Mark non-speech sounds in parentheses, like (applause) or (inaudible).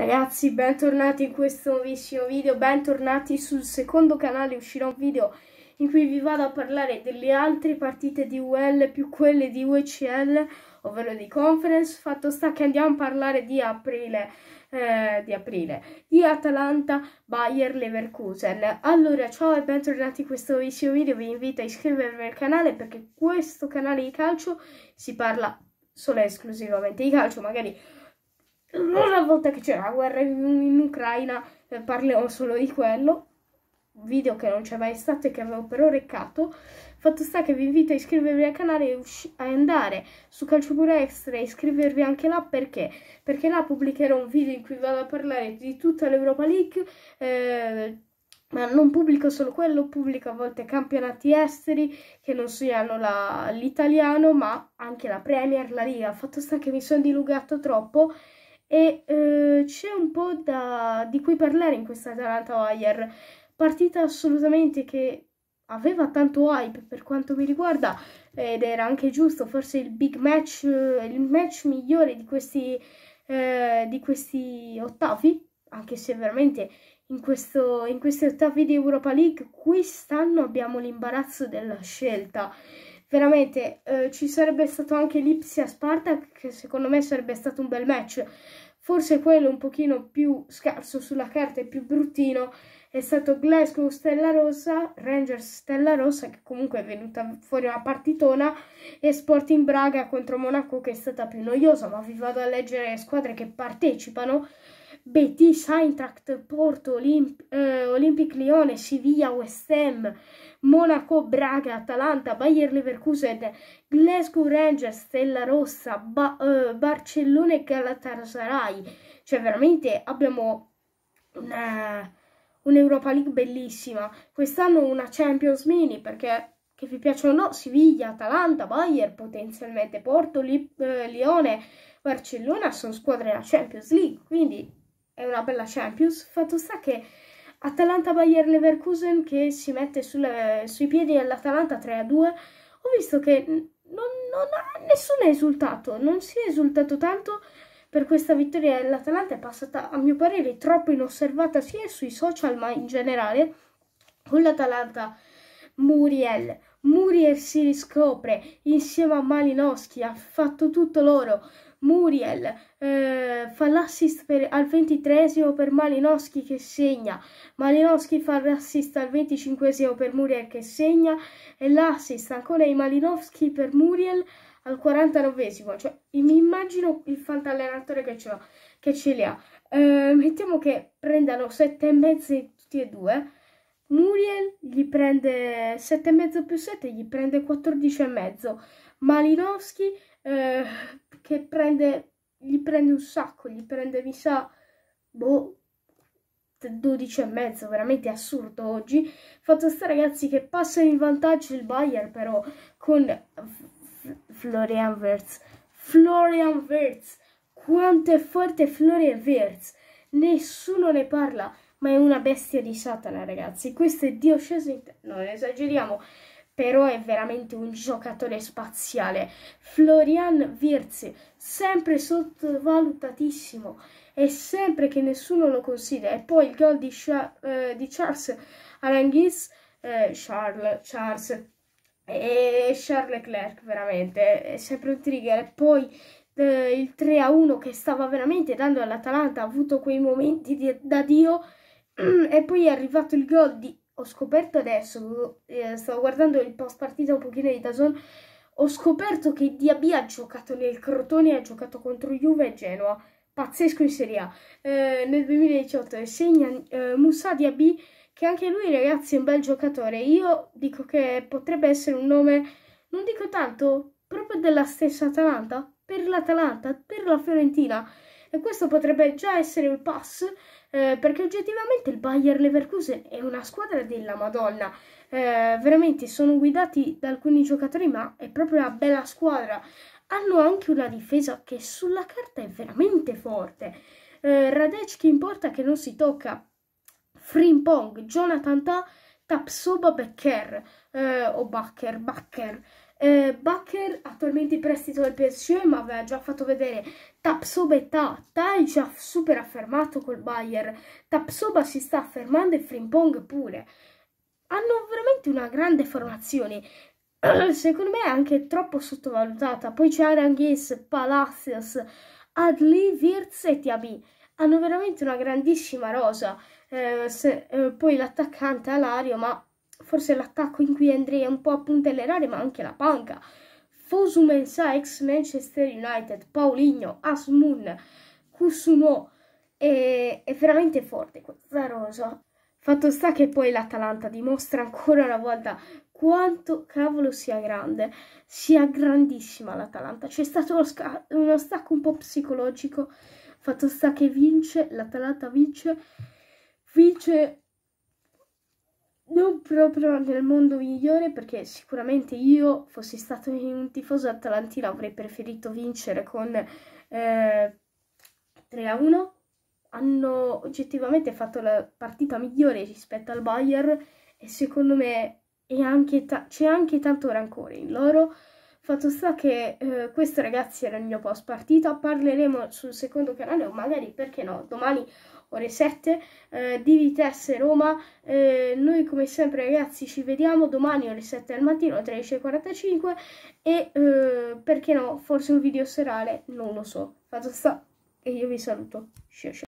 Ragazzi, bentornati in questo nuovissimo video, bentornati sul secondo canale, uscirà un video in cui vi vado a parlare delle altre partite di UL più quelle di UCL, ovvero di conference, fatto sta che andiamo a parlare di aprile, eh, di aprile, di Atalanta, Bayer, Leverkusen. Allora, ciao e bentornati in questo nuovissimo video, vi invito a iscrivervi al canale perché questo canale di calcio si parla solo e esclusivamente di calcio, magari una eh. volta che c'era la guerra in, in Ucraina eh, parliamo solo di quello, video che non c'è mai stato e che avevo però reccato. Fatto sta che vi invito a iscrivervi al canale e a andare su Calcio Pure Extra e iscrivervi anche là perché? Perché là pubblicherò un video in cui vado a parlare di tutta l'Europa League, eh, ma non pubblico solo quello, pubblico a volte campionati esteri che non siano l'italiano ma anche la Premier, la Liga. Fatto sta che mi sono dilugato troppo e eh, c'è un po' da, di cui parlare in questa Atalanta-Wire, partita assolutamente che aveva tanto hype per quanto mi riguarda ed era anche giusto, forse il big match, eh, il match migliore di questi, eh, di questi ottavi, anche se veramente in, questo, in questi ottavi di Europa League quest'anno abbiamo l'imbarazzo della scelta veramente eh, ci sarebbe stato anche Lipsia Sparta che secondo me sarebbe stato un bel match forse quello un pochino più scarso sulla carta e più bruttino è stato Glasgow Stella Rossa, Rangers Stella Rossa che comunque è venuta fuori una partitona e Sporting Braga contro Monaco che è stata più noiosa ma vi vado a leggere le squadre che partecipano Betis, Eintracht, Porto, Olimp eh, Olympic Lione, Siviglia, West Ham, Monaco, Braga, Atalanta, Bayer Leverkusen, Glasgow Rangers, Stella Rossa, ba eh, Barcellona e Galatasaray. Cioè veramente abbiamo una, un'Europa League bellissima. Quest'anno una Champions Mini perché che vi piacciono o no, Siviglia, Atalanta, Bayer, potenzialmente Porto, Lip, eh, Lione, Barcellona sono squadre della Champions League, quindi è una bella Champions. Fatto sta che Atalanta-Bayer Leverkusen che si mette sulle, sui piedi all'Atalanta 3-2, ho visto che non, non ha, nessuno esultato, non si è esultato tanto per questa vittoria dell'Atalanta, è passata a mio parere troppo inosservata sia sui social ma in generale, con l'Atalanta Muriel. Muriel si riscopre insieme a Malinowski, ha fatto tutto loro, Muriel eh, fa l'assist al ventitresimo per Malinowski che segna, Malinowski fa l'assist al venticinquesimo per Muriel che segna e l'assist ancora di Malinowski per Muriel al 49esimo, cioè mi immagino il fantallenatore che, che ce li ha. Eh, mettiamo che prendano 7 e mezzo tutti e due. Muriel gli prende 7 e mezzo più 7, gli prende 14 e mezzo, Malinowski eh, che prende, gli prende un sacco, gli prende, mi sa, boh, 12 e mezzo, veramente assurdo oggi. Fatto sta ragazzi che passa in vantaggio il Bayern però con Florian Verts. Florian Verts, quanto è forte Florian Verts. Nessuno ne parla, ma è una bestia di Satana ragazzi. Questo è Dio sceso in terra. Non esageriamo però è veramente un giocatore spaziale. Florian Wirtz, sempre sottovalutatissimo e sempre che nessuno lo considera. E poi il gol di, Char eh, di Charles Aranguiz, eh, Charles, Charles e Charles Leclerc, veramente, è sempre un trigger. E poi eh, il 3-1 che stava veramente dando all'Atalanta, ha avuto quei momenti di, da Dio. (clears throat) E poi è arrivato il gol di ho scoperto adesso, eh, stavo guardando il post partita un pochino di Dazon, ho scoperto che Diaby ha giocato nel Crotone, ha giocato contro Juve e Genoa, pazzesco in Serie A, eh, nel 2018 e segna eh, Musa Diaby che anche lui ragazzi è un bel giocatore, io dico che potrebbe essere un nome, non dico tanto, proprio della stessa Atalanta, per l'Atalanta, per la Fiorentina, e questo potrebbe già essere il pass eh, perché oggettivamente il Bayer Leverkusen è una squadra della Madonna eh, veramente sono guidati da alcuni giocatori ma è proprio una bella squadra hanno anche una difesa che sulla carta è veramente forte eh, Radecki in porta che non si tocca Frimpong, Jonathan Ta Tapsuba Becker eh, o Bakker, Bakker. Eh, Bacher attualmente in prestito del PSG ma aveva già fatto vedere Tapsoba e Ta, Ta è già super affermato col Bayer, Tapsoba si sta affermando e Frimpong pure. Hanno veramente una grande formazione, (clears throat) secondo me è anche troppo sottovalutata, poi c'è Arangues, Palacios, Adli, Wirtz e Tiabi hanno veramente una grandissima rosa. Eh, se, eh, poi l'attaccante Alario, ma forse l'attacco in cui andrei un po' a puntellerare, ma anche la panca. Fosumensa ex Manchester United, Paulinho, Asmun, Kusuno, è, è veramente forte questa rosa. Fatto sta che poi l'Atalanta dimostra ancora una volta quanto cavolo sia grande, sia grandissima l'Atalanta. C'è stato uno, uno stacco un po' psicologico Fatto sta che vince, l'Atalanta vince, vince non proprio nel mondo migliore perché sicuramente io fossi stato un tifoso atalantino avrei preferito vincere con eh, 3 a 1 hanno oggettivamente fatto la partita migliore rispetto al Bayern e secondo me c'è anche, anche tanto rancore in loro Fatto sta che eh, questo ragazzi era il mio post partita, parleremo sul secondo canale o magari perché no, domani ore 7 eh, di Vitesse Roma. Eh, noi come sempre ragazzi ci vediamo domani ore 7 del mattino alle 13.45 e eh, perché no, forse un video serale, non lo so. Fatto sta e io vi saluto. Ciao ciao.